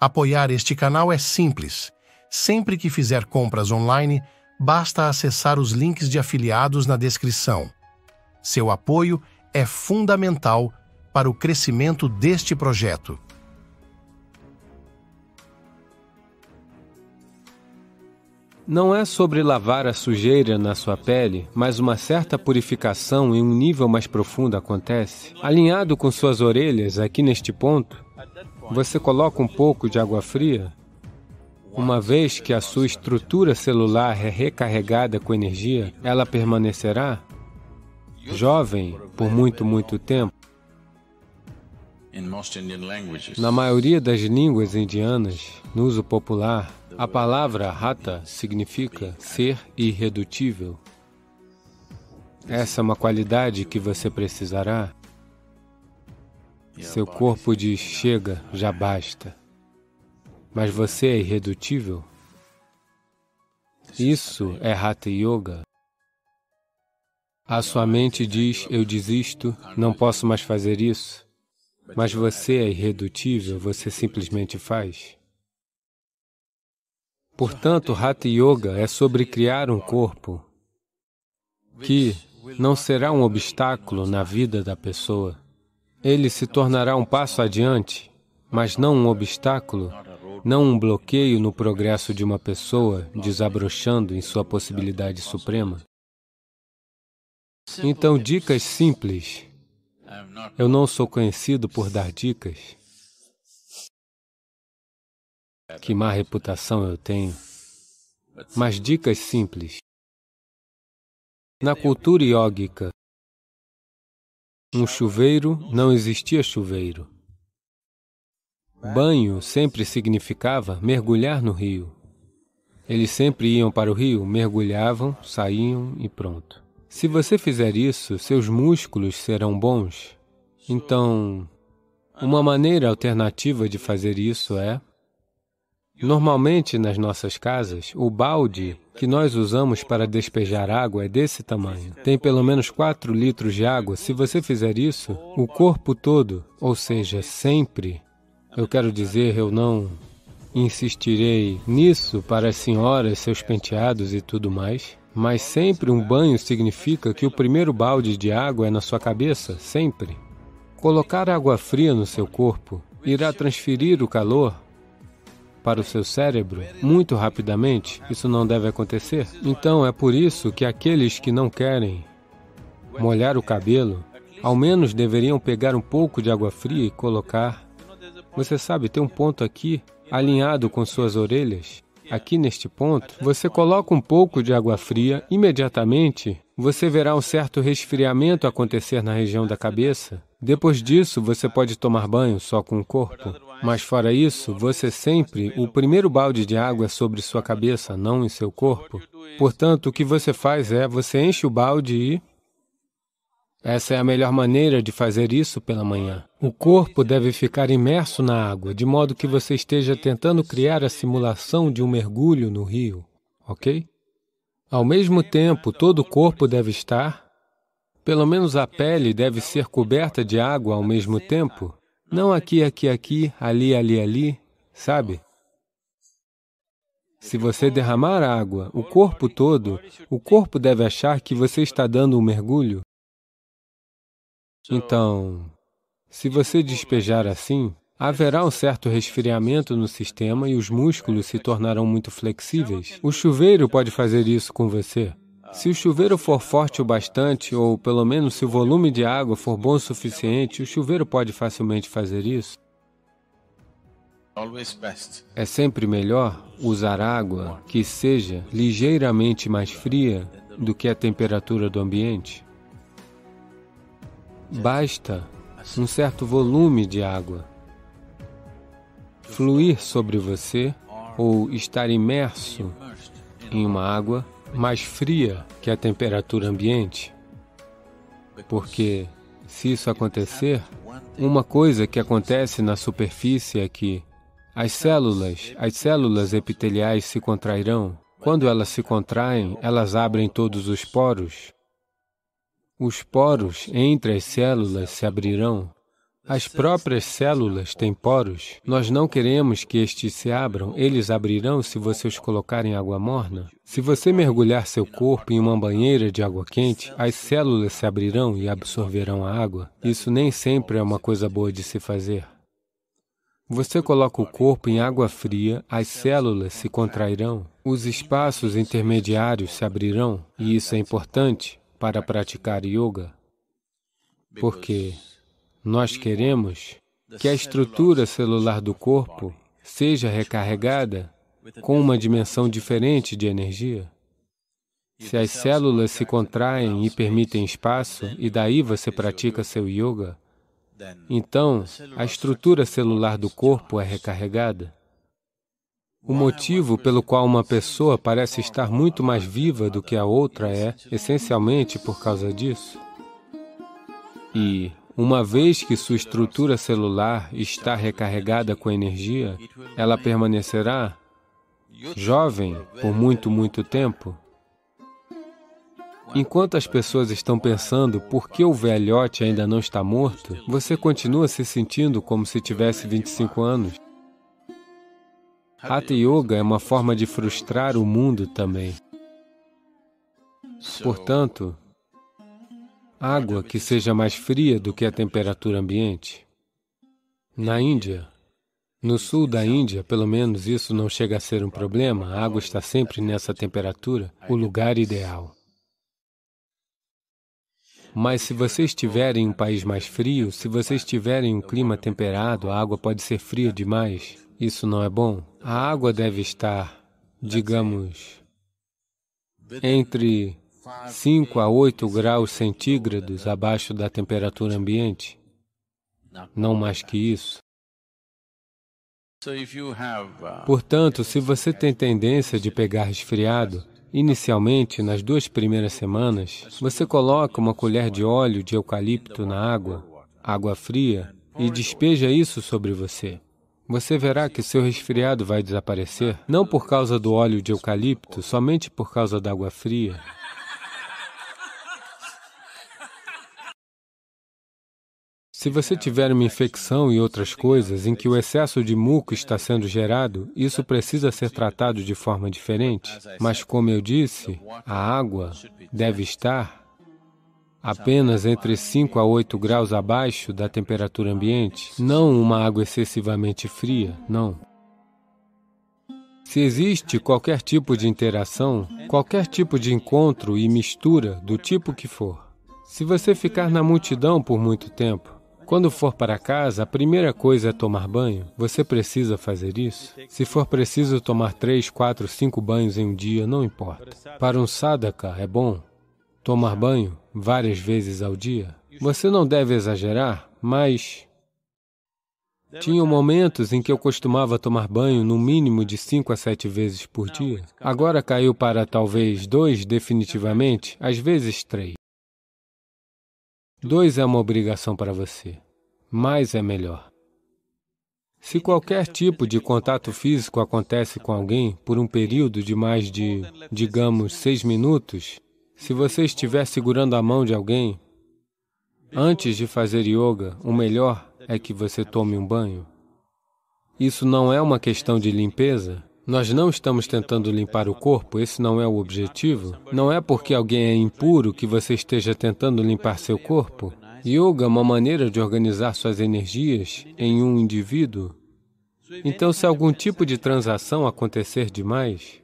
Apoiar este canal é simples. Sempre que fizer compras online, basta acessar os links de afiliados na descrição. Seu apoio é fundamental para o crescimento deste projeto. Não é sobre lavar a sujeira na sua pele, mas uma certa purificação em um nível mais profundo acontece. Alinhado com suas orelhas, aqui neste ponto, você coloca um pouco de água fria, uma vez que a sua estrutura celular é recarregada com energia, ela permanecerá jovem por muito, muito tempo. Na maioria das línguas indianas, no uso popular, a palavra rata significa ser irredutível. Essa é uma qualidade que você precisará seu corpo diz: chega, já basta. Mas você é irredutível? Isso é Hatha Yoga. A sua mente é diz: eu desisto, não posso mais fazer isso. Mas você é irredutível, você simplesmente faz. Portanto, Hatha Yoga é sobre é criar um corpo que não será um obstáculo na vida da pessoa ele se tornará um passo adiante, mas não um obstáculo, não um bloqueio no progresso de uma pessoa desabrochando em sua possibilidade suprema. Então, dicas simples. Eu não sou conhecido por dar dicas. Que má reputação eu tenho. Mas dicas simples. Na cultura iógica, um chuveiro, não existia chuveiro. Banho sempre significava mergulhar no rio. Eles sempre iam para o rio, mergulhavam, saíam e pronto. Se você fizer isso, seus músculos serão bons. Então, uma maneira alternativa de fazer isso é Normalmente, nas nossas casas, o balde que nós usamos para despejar água é desse tamanho. Tem pelo menos 4 litros de água. Se você fizer isso, o corpo todo, ou seja, sempre, eu quero dizer, eu não insistirei nisso para as senhoras, seus penteados e tudo mais, mas sempre um banho significa que o primeiro balde de água é na sua cabeça, sempre. Colocar água fria no seu corpo irá transferir o calor para o seu cérebro muito rapidamente, isso não deve acontecer. Então, é por isso que aqueles que não querem molhar o cabelo, ao menos deveriam pegar um pouco de água fria e colocar. Você sabe, tem um ponto aqui, alinhado com suas orelhas. Aqui neste ponto, você coloca um pouco de água fria, imediatamente você verá um certo resfriamento acontecer na região da cabeça. Depois disso, você pode tomar banho só com o corpo. Mas fora isso, você sempre o primeiro balde de água é sobre sua cabeça, não em seu corpo. Portanto, o que você faz é, você enche o balde e... Essa é a melhor maneira de fazer isso pela manhã. O corpo deve ficar imerso na água, de modo que você esteja tentando criar a simulação de um mergulho no rio, ok? Ao mesmo tempo, todo o corpo deve estar, pelo menos a pele deve ser coberta de água ao mesmo tempo, não aqui, aqui, aqui, ali, ali, ali, sabe? Se você derramar água, o corpo todo, o corpo deve achar que você está dando um mergulho. Então, se você despejar assim, haverá um certo resfriamento no sistema e os músculos se tornarão muito flexíveis. O chuveiro pode fazer isso com você. Se o chuveiro for forte o bastante, ou pelo menos se o volume de água for bom o suficiente, o chuveiro pode facilmente fazer isso. É sempre melhor usar água que seja ligeiramente mais fria do que a temperatura do ambiente. Basta um certo volume de água fluir sobre você ou estar imerso em uma água mais fria que a temperatura ambiente, porque se isso acontecer, uma coisa que acontece na superfície é que as células, as células epiteliais se contrairão. Quando elas se contraem, elas abrem todos os poros. Os poros entre as células se abrirão as próprias células têm poros. Nós não queremos que estes se abram. Eles abrirão se você os colocar em água morna. Se você mergulhar seu corpo em uma banheira de água quente, as células se abrirão e absorverão a água. Isso nem sempre é uma coisa boa de se fazer. Você coloca o corpo em água fria, as células se contrairão, os espaços intermediários se abrirão, e isso é importante para praticar yoga. Porque nós queremos que a estrutura celular do corpo seja recarregada com uma dimensão diferente de energia. Se as células se contraem e permitem espaço, e daí você pratica seu yoga, então a estrutura celular do corpo é recarregada. O motivo pelo qual uma pessoa parece estar muito mais viva do que a outra é, essencialmente, por causa disso. E uma vez que sua estrutura celular está recarregada com energia, ela permanecerá jovem por muito, muito tempo. Enquanto as pessoas estão pensando por que o velhote ainda não está morto, você continua se sentindo como se tivesse 25 anos. Hatha Yoga é uma forma de frustrar o mundo também. Portanto, água que seja mais fria do que a temperatura ambiente. Na Índia, no sul da Índia, pelo menos isso não chega a ser um problema, a água está sempre nessa temperatura, o lugar ideal. Mas se você estiver em um país mais frio, se você estiver em um clima temperado, a água pode ser fria demais. Isso não é bom. A água deve estar, digamos, entre 5 a 8 graus centígrados abaixo da temperatura ambiente, não mais que isso. Portanto, se você tem tendência de pegar resfriado, inicialmente, nas duas primeiras semanas, você coloca uma colher de óleo de eucalipto na água, água fria, e despeja isso sobre você. Você verá que seu resfriado vai desaparecer, não por causa do óleo de eucalipto, somente por causa da água fria. Se você tiver uma infecção e outras coisas em que o excesso de muco está sendo gerado, isso precisa ser tratado de forma diferente. Mas, como eu disse, a água deve estar apenas entre 5 a 8 graus abaixo da temperatura ambiente, não uma água excessivamente fria, não. Se existe qualquer tipo de interação, qualquer tipo de encontro e mistura, do tipo que for, se você ficar na multidão por muito tempo, quando for para casa, a primeira coisa é tomar banho. Você precisa fazer isso? Se for preciso tomar três, quatro, cinco banhos em um dia, não importa. Para um sadhaka, é bom tomar banho várias vezes ao dia. Você não deve exagerar, mas... Tinham momentos em que eu costumava tomar banho no mínimo de cinco a sete vezes por dia. Agora caiu para talvez dois definitivamente, às vezes três. Dois é uma obrigação para você. Mais é melhor. Se qualquer tipo de contato físico acontece com alguém por um período de mais de, digamos, seis minutos, se você estiver segurando a mão de alguém, antes de fazer yoga, o melhor é que você tome um banho. Isso não é uma questão de limpeza, nós não estamos tentando limpar o corpo, esse não é o objetivo. Não é porque alguém é impuro que você esteja tentando limpar seu corpo. Yoga é uma maneira de organizar suas energias em um indivíduo. Então, se algum tipo de transação acontecer demais,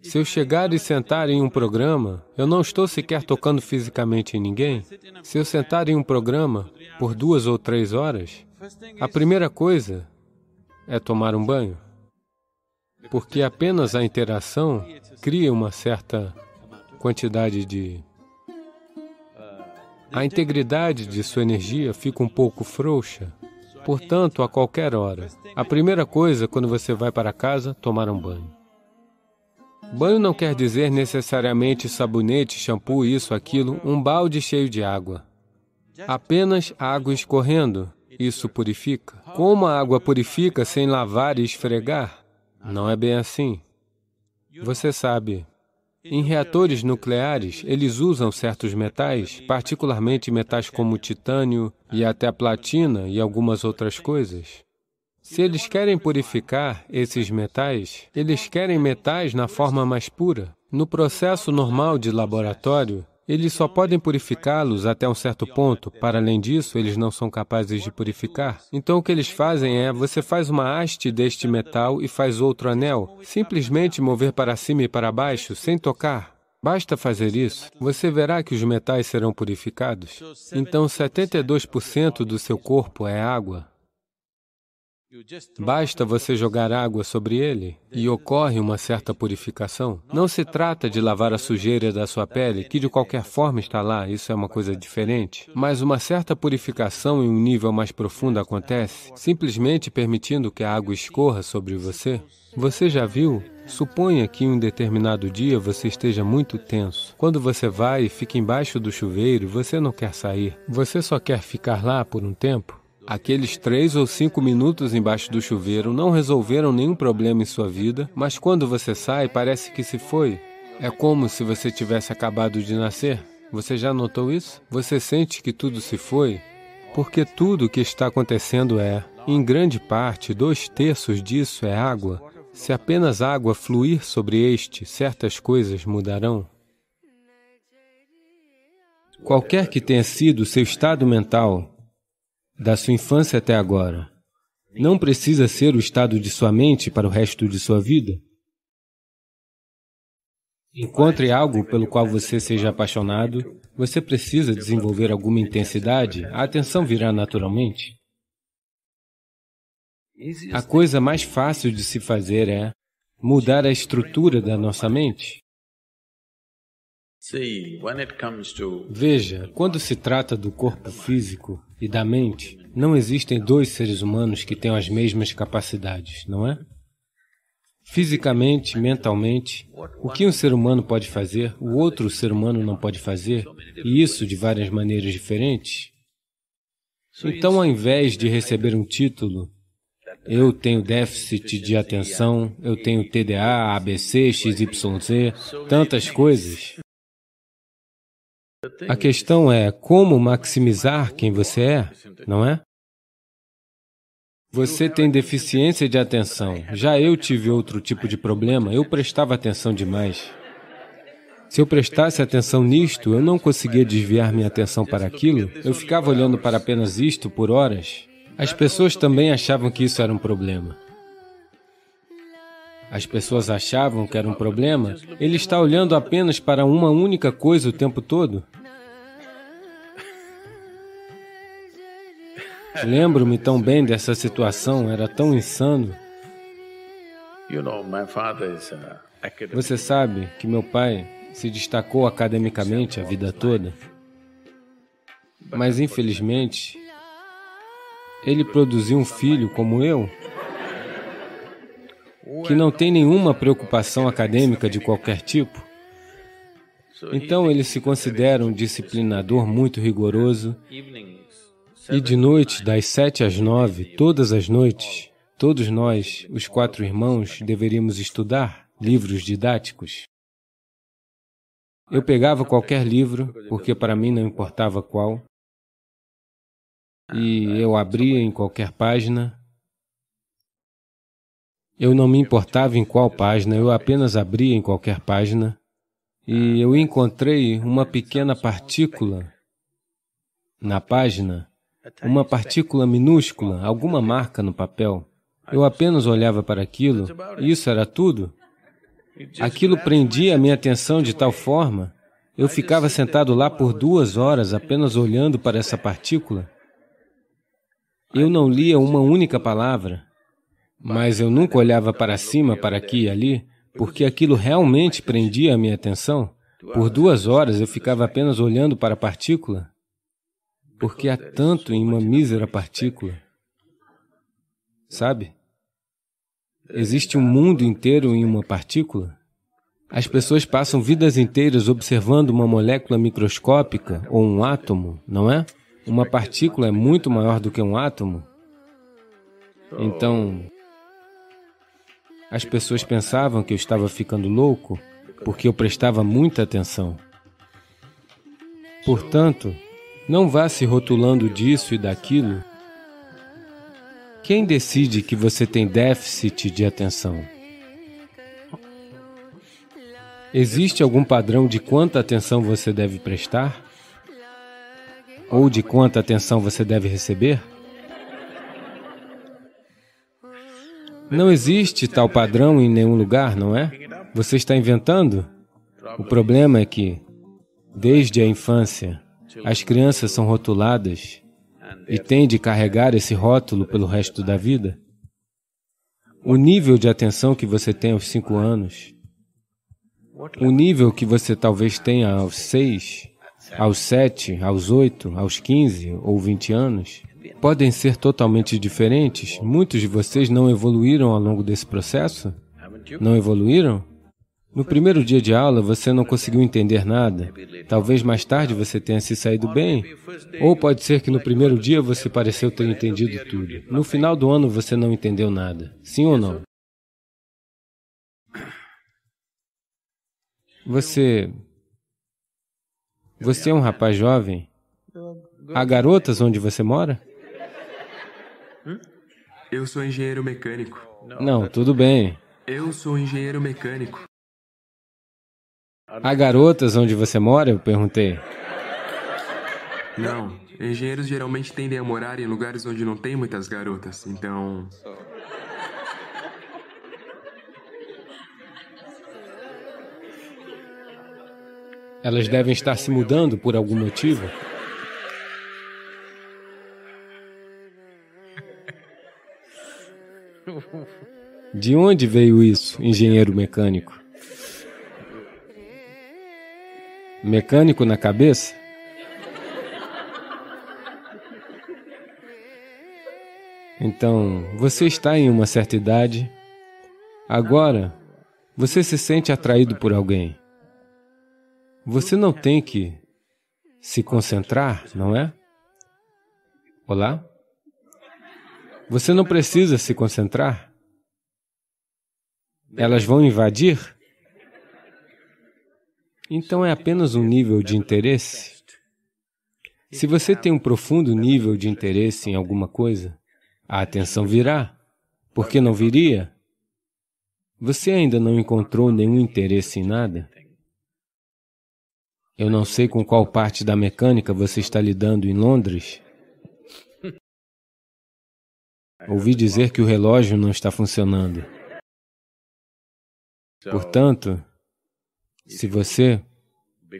se eu chegar e sentar em um programa, eu não estou sequer tocando fisicamente em ninguém. Se eu sentar em um programa por duas ou três horas, a primeira coisa é tomar um banho porque apenas a interação cria uma certa quantidade de... A integridade de sua energia fica um pouco frouxa, portanto, a qualquer hora. A primeira coisa, quando você vai para casa, tomar um banho. Banho não quer dizer necessariamente sabonete, shampoo, isso, aquilo, um balde cheio de água. Apenas água escorrendo, isso purifica. Como a água purifica sem lavar e esfregar? Não é bem assim. Você sabe, em reatores nucleares, eles usam certos metais, particularmente metais como titânio e até platina e algumas outras coisas. Se eles querem purificar esses metais, eles querem metais na forma mais pura. No processo normal de laboratório, eles só podem purificá-los até um certo ponto. Para além disso, eles não são capazes de purificar. Então, o que eles fazem é: você faz uma haste deste metal e faz outro anel. Simplesmente mover para cima e para baixo, sem tocar. Basta fazer isso, você verá que os metais serão purificados. Então, 72% do seu corpo é água. Basta você jogar água sobre ele e ocorre uma certa purificação. Não se trata de lavar a sujeira da sua pele, que de qualquer forma está lá, isso é uma coisa diferente. Mas uma certa purificação em um nível mais profundo acontece, simplesmente permitindo que a água escorra sobre você. Você já viu? Suponha que em um determinado dia você esteja muito tenso. Quando você vai e fica embaixo do chuveiro, você não quer sair. Você só quer ficar lá por um tempo. Aqueles três ou cinco minutos embaixo do chuveiro não resolveram nenhum problema em sua vida, mas quando você sai, parece que se foi. É como se você tivesse acabado de nascer. Você já notou isso? Você sente que tudo se foi? Porque tudo o que está acontecendo é, em grande parte, dois terços disso é água. Se apenas água fluir sobre este, certas coisas mudarão. Qualquer que tenha sido seu estado mental, da sua infância até agora, não precisa ser o estado de sua mente para o resto de sua vida? Encontre algo pelo qual você seja apaixonado. Você precisa desenvolver alguma intensidade, a atenção virá naturalmente. A coisa mais fácil de se fazer é mudar a estrutura da nossa mente. Veja, quando se trata do corpo físico e da mente, não existem dois seres humanos que tenham as mesmas capacidades, não é? Fisicamente, mentalmente, o que um ser humano pode fazer, o outro ser humano não pode fazer, e isso de várias maneiras diferentes. Então, ao invés de receber um título, eu tenho déficit de atenção, eu tenho TDA, ABC, XYZ, tantas coisas. A questão é como maximizar quem você é, não é? Você tem deficiência de atenção. Já eu tive outro tipo de problema, eu prestava atenção demais. Se eu prestasse atenção nisto, eu não conseguia desviar minha atenção para aquilo, eu ficava olhando para apenas isto por horas. As pessoas também achavam que isso era um problema. As pessoas achavam que era um problema, ele está olhando apenas para uma única coisa o tempo todo. Lembro-me tão bem dessa situação, era tão insano. Você sabe que meu pai se destacou academicamente a vida toda, mas infelizmente ele produziu um filho como eu que não tem nenhuma preocupação acadêmica de qualquer tipo. Então ele se considera um disciplinador muito rigoroso e de noite, das sete às nove, todas as noites, todos nós, os quatro irmãos, deveríamos estudar livros didáticos. Eu pegava qualquer livro, porque para mim não importava qual, e eu abria em qualquer página. Eu não me importava em qual página, eu apenas abria em qualquer página, e eu encontrei uma pequena partícula na página uma partícula minúscula, alguma marca no papel. Eu apenas olhava para aquilo, isso era tudo. Aquilo prendia a minha atenção de tal forma, eu ficava sentado lá por duas horas apenas olhando para essa partícula. Eu não lia uma única palavra, mas eu nunca olhava para cima, para aqui e ali, porque aquilo realmente prendia a minha atenção. Por duas horas eu ficava apenas olhando para a partícula porque há tanto em uma mísera partícula. Sabe? Existe um mundo inteiro em uma partícula. As pessoas passam vidas inteiras observando uma molécula microscópica ou um átomo, não é? Uma partícula é muito maior do que um átomo. Então, as pessoas pensavam que eu estava ficando louco porque eu prestava muita atenção. Portanto, não vá se rotulando disso e daquilo. Quem decide que você tem déficit de atenção? Existe algum padrão de quanta atenção você deve prestar? Ou de quanta atenção você deve receber? Não existe tal padrão em nenhum lugar, não é? Você está inventando? O problema é que, desde a infância, as crianças são rotuladas e têm de carregar esse rótulo pelo resto da vida. O nível de atenção que você tem aos cinco anos, o nível que você talvez tenha aos seis, aos sete, aos oito, aos quinze ou vinte anos, podem ser totalmente diferentes. Muitos de vocês não evoluíram ao longo desse processo? Não evoluíram? No primeiro dia de aula, você não conseguiu entender nada. Talvez mais tarde você tenha se saído bem. Ou pode ser que no primeiro dia você pareceu ter entendido tudo. No final do ano você não entendeu nada. Sim ou não? Você. Você é um rapaz jovem? Há garotas onde você mora? Hum? Eu sou engenheiro mecânico. Não, tudo bem. Eu sou engenheiro mecânico. Há garotas onde você mora? Eu perguntei. Não. Engenheiros geralmente tendem a morar em lugares onde não tem muitas garotas, então. Elas devem estar se mudando por algum motivo. De onde veio isso, engenheiro mecânico? mecânico na cabeça? Então, você está em uma certa idade. Agora, você se sente atraído por alguém. Você não tem que se concentrar, não é? Olá? Você não precisa se concentrar. Elas vão invadir? Então é apenas um nível de interesse. Se você tem um profundo nível de interesse em alguma coisa, a atenção virá. Por que não viria? Você ainda não encontrou nenhum interesse em nada? Eu não sei com qual parte da mecânica você está lidando em Londres. Ouvi dizer que o relógio não está funcionando. Portanto, se você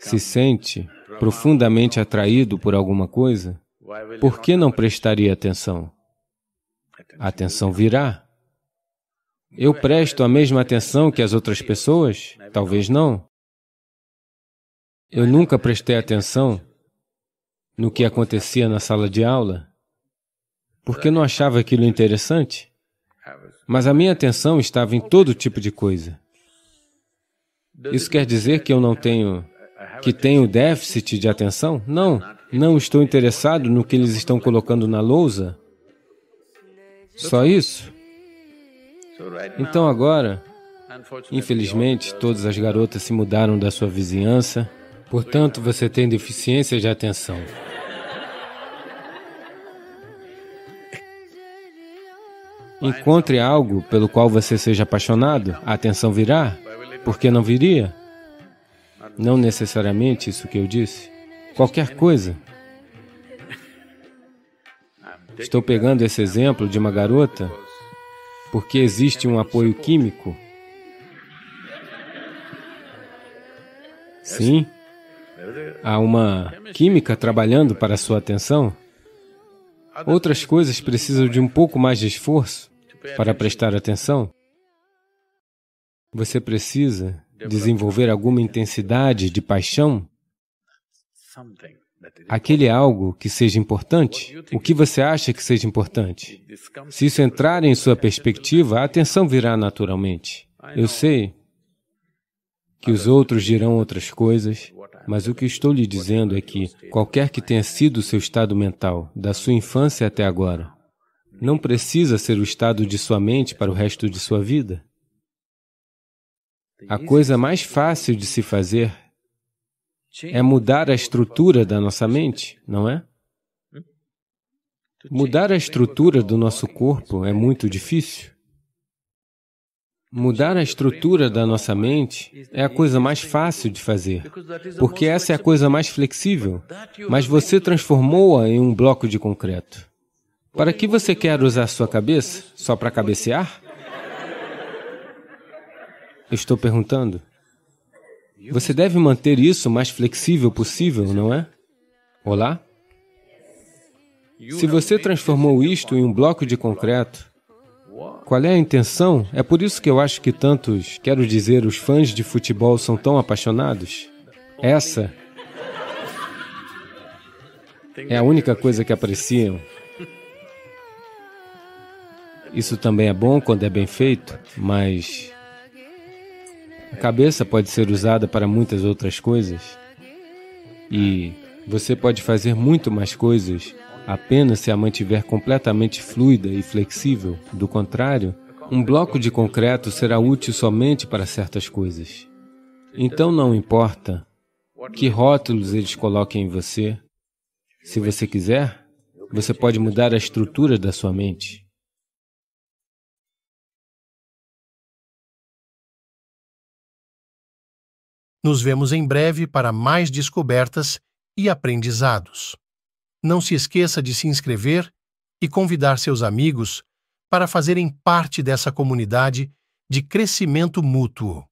se sente profundamente atraído por alguma coisa, por que não prestaria atenção? A atenção virá. Eu presto a mesma atenção que as outras pessoas? Talvez não. Eu nunca prestei atenção no que acontecia na sala de aula, porque não achava aquilo interessante. Mas a minha atenção estava em todo tipo de coisa. Isso quer dizer que eu não tenho. que tenho déficit de atenção? Não, não estou interessado no que eles estão colocando na lousa. Só isso. Então agora, infelizmente, todas as garotas se mudaram da sua vizinhança, portanto, você tem deficiência de atenção. Encontre algo pelo qual você seja apaixonado, a atenção virá. Porque não viria? Não necessariamente isso que eu disse. Qualquer coisa. Estou pegando esse exemplo de uma garota porque existe um apoio químico. Sim. Há uma química trabalhando para sua atenção. Outras coisas precisam de um pouco mais de esforço para prestar atenção. Você precisa desenvolver alguma intensidade de paixão? Aquele algo que seja importante? O que você acha que seja importante? Se isso entrar em sua perspectiva, a atenção virá naturalmente. Eu sei que os outros dirão outras coisas, mas o que estou lhe dizendo é que, qualquer que tenha sido o seu estado mental, da sua infância até agora, não precisa ser o estado de sua mente para o resto de sua vida. A coisa mais fácil de se fazer é mudar a estrutura da nossa mente, não é? Mudar a estrutura do nosso corpo é muito difícil. Mudar a estrutura da nossa mente é a coisa mais fácil de fazer, porque essa é a coisa mais flexível, mas você transformou-a em um bloco de concreto. Para que você quer usar sua cabeça? Só para cabecear? Estou perguntando. Você deve manter isso o mais flexível possível, não é? Olá? Se você transformou isto em um bloco de concreto, qual é a intenção? É por isso que eu acho que tantos, quero dizer, os fãs de futebol são tão apaixonados. Essa é a única coisa que apreciam. Isso também é bom quando é bem feito, mas a cabeça pode ser usada para muitas outras coisas. E você pode fazer muito mais coisas apenas se a mantiver completamente fluida e flexível. Do contrário, um bloco de concreto será útil somente para certas coisas. Então não importa que rótulos eles coloquem em você. Se você quiser, você pode mudar a estrutura da sua mente. Nos vemos em breve para mais descobertas e aprendizados. Não se esqueça de se inscrever e convidar seus amigos para fazerem parte dessa comunidade de crescimento mútuo.